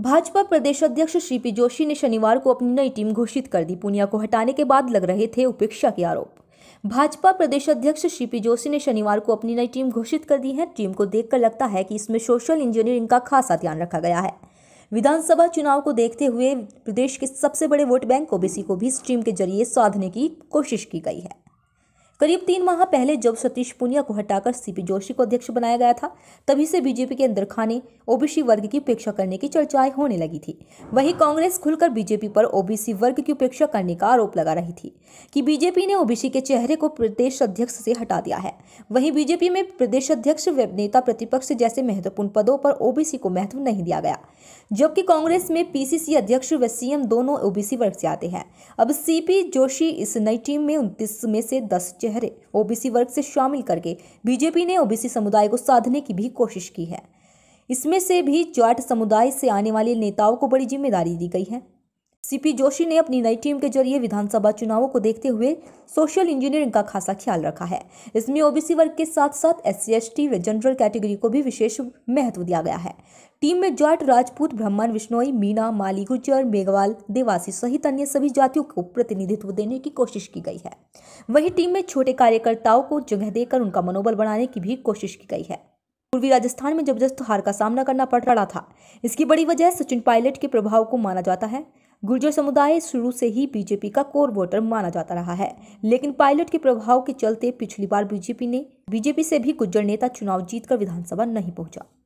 भाजपा प्रदेश अध्यक्ष सीपी जोशी ने शनिवार को अपनी नई टीम घोषित कर दी पुनिया को हटाने के बाद लग रहे थे उपेक्षा के आरोप भाजपा प्रदेश अध्यक्ष सीपी जोशी ने शनिवार को अपनी नई टीम घोषित कर दी है टीम को देखकर लगता है कि इसमें सोशल इंजीनियरिंग का खासा ध्यान रखा गया है विधानसभा चुनाव को देखते हुए प्रदेश के सबसे बड़े वोट बैंक ओबीसी को भी इस टीम के जरिए साधने की कोशिश की गई है करीब तीन माह पहले जब सतीश पुनिया को हटाकर सीपी जोशी को अध्यक्ष बनाया गया था तभी से बीजेपी के अंदर खाने ओबीसी वर्ग की उपेक्षा करने की चर्चाएं होने लगी थी वहीं कांग्रेस खुलकर बीजेपी पर ओबीसी वर्ग की उपेक्षा करने का आरोप लगा रही थी कि बीजेपी ने ओबीसी के चेहरे को प्रदेश अध्यक्ष से हटा दिया है वहीं बीजेपी में प्रदेश अध्यक्ष व नेता प्रतिपक्ष जैसे महत्वपूर्ण पदों पर ओबीसी को महत्व नहीं दिया गया जबकि कांग्रेस में पीसीसी अध्यक्ष व सीएम दोनों ओबीसी वर्ग से आते हैं अब सीपी जोशी इस नई टीम में उनतीस में से दस चेहरे ओबीसी वर्ग से शामिल करके बीजेपी ने ओबीसी समुदाय को साधने की भी कोशिश की है इसमें से भी जाट समुदाय से आने वाले नेताओं को बड़ी जिम्मेदारी दी गई है सीपी जोशी ने अपनी नई टीम के जरिए विधानसभा चुनावों को देखते हुए सोशल इंजीनियरिंग का खासा ख्याल रखा है इसमें ओबीसी वर्ग के साथ साथ एस सी व जनरल कैटेगरी को भी विशेष महत्व दिया गया है टीम में जाट राजपूत ब्राह्मण विश्नोई मीना माली गुजर मेघवाल देवासी सहित अन्य सभी जातियों को प्रतिनिधित्व देने की कोशिश की गई है वही टीम में छोटे कार्यकर्ताओं को जगह देकर उनका मनोबल बढ़ाने की भी कोशिश की गई है पूर्वी राजस्थान में जबरदस्त हार का सामना करना पड़ रहा था इसकी बड़ी वजह सचिन पायलट के प्रभाव को माना जाता है गुर्जर समुदाय शुरू से ही बीजेपी का कोर वोटर माना जाता रहा है लेकिन पायलट के प्रभाव के चलते पिछली बार बीजेपी ने बीजेपी से भी गुर्जर नेता चुनाव जीतकर विधानसभा नहीं पहुंचा